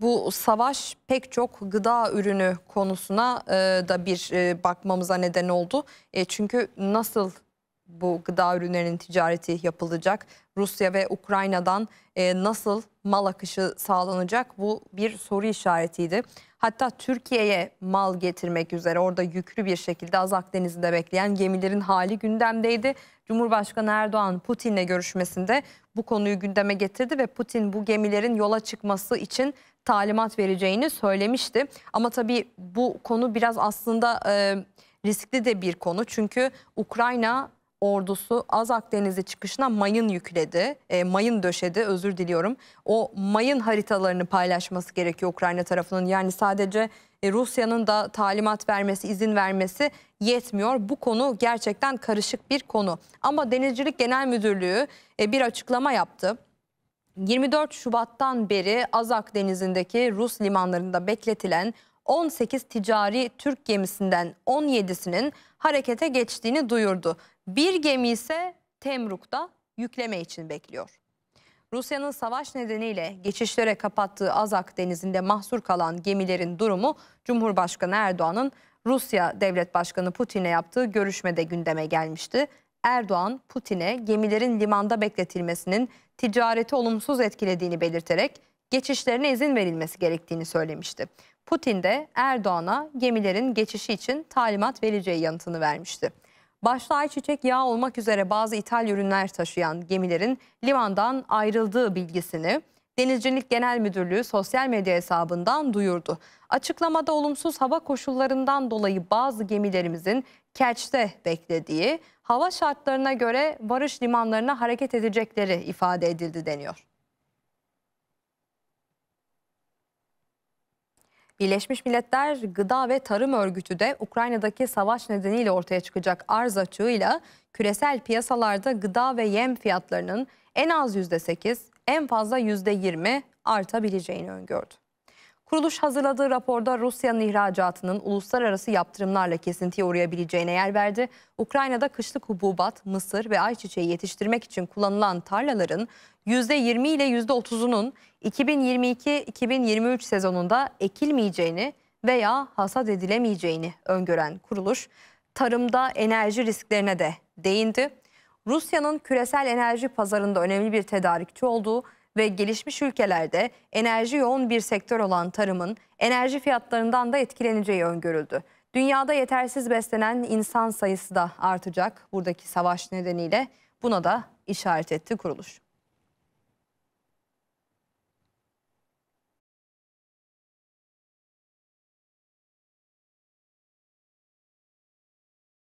bu savaş pek çok gıda ürünü konusuna e, da bir e, bakmamıza neden oldu. E, çünkü nasıl bu gıda ürünlerinin ticareti yapılacak? Rusya ve Ukrayna'dan e, nasıl mal akışı sağlanacak? Bu bir soru işaretiydi. Hatta Türkiye'ye mal getirmek üzere orada yüklü bir şekilde Azak Denizi'nde bekleyen gemilerin hali gündemdeydi. Cumhurbaşkanı Erdoğan Putin'le görüşmesinde bu konuyu gündeme getirdi ve Putin bu gemilerin yola çıkması için talimat vereceğini söylemişti. Ama tabii bu konu biraz aslında e, riskli de bir konu çünkü Ukrayna ordusu Azak Denizi çıkışına mayın yükledi. E, mayın döşedi özür diliyorum. O mayın haritalarını paylaşması gerekiyor Ukrayna tarafının. Yani sadece e, Rusya'nın da talimat vermesi, izin vermesi yetmiyor. Bu konu gerçekten karışık bir konu. Ama Denizcilik Genel Müdürlüğü e, bir açıklama yaptı. 24 Şubat'tan beri Azak Denizi'ndeki Rus limanlarında bekletilen 18 ticari Türk gemisinden 17'sinin harekete geçtiğini duyurdu bir gemi ise Temruk'ta yükleme için bekliyor. Rusya'nın savaş nedeniyle geçişlere kapattığı Azak denizinde mahsur kalan gemilerin durumu Cumhurbaşkanı Erdoğan'ın Rusya Devlet Başkanı Putin'e yaptığı görüşmede gündeme gelmişti. Erdoğan, Putin'e gemilerin limanda bekletilmesinin ticareti olumsuz etkilediğini belirterek geçişlerine izin verilmesi gerektiğini söylemişti. Putin de Erdoğan'a gemilerin geçişi için talimat vereceği yanıtını vermişti başta ayçiçek yağı olmak üzere bazı ithal ürünler taşıyan gemilerin limandan ayrıldığı bilgisini Denizcilik Genel Müdürlüğü sosyal medya hesabından duyurdu. Açıklamada olumsuz hava koşullarından dolayı bazı gemilerimizin Kerç'te beklediği, hava şartlarına göre varış limanlarına hareket edecekleri ifade edildi deniyor. Birleşmiş Milletler Gıda ve Tarım Örgütü de Ukrayna'daki savaş nedeniyle ortaya çıkacak arz açığıyla küresel piyasalarda gıda ve yem fiyatlarının en az %8, en fazla %20 artabileceğini öngördü. Kuruluş hazırladığı raporda Rusya'nın ihracatının uluslararası yaptırımlarla kesintiye uğrayabileceğine yer verdi. Ukrayna'da kışlık hububat, mısır ve ayçiçeği yetiştirmek için kullanılan tarlaların %20 ile %30'unun 2022-2023 sezonunda ekilmeyeceğini veya hasat edilemeyeceğini öngören kuruluş, tarımda enerji risklerine de değindi. Rusya'nın küresel enerji pazarında önemli bir tedarikçi olduğu ve gelişmiş ülkelerde enerji yoğun bir sektör olan tarımın enerji fiyatlarından da etkileneceği öngörüldü. Dünyada yetersiz beslenen insan sayısı da artacak buradaki savaş nedeniyle buna da işaret etti kuruluş.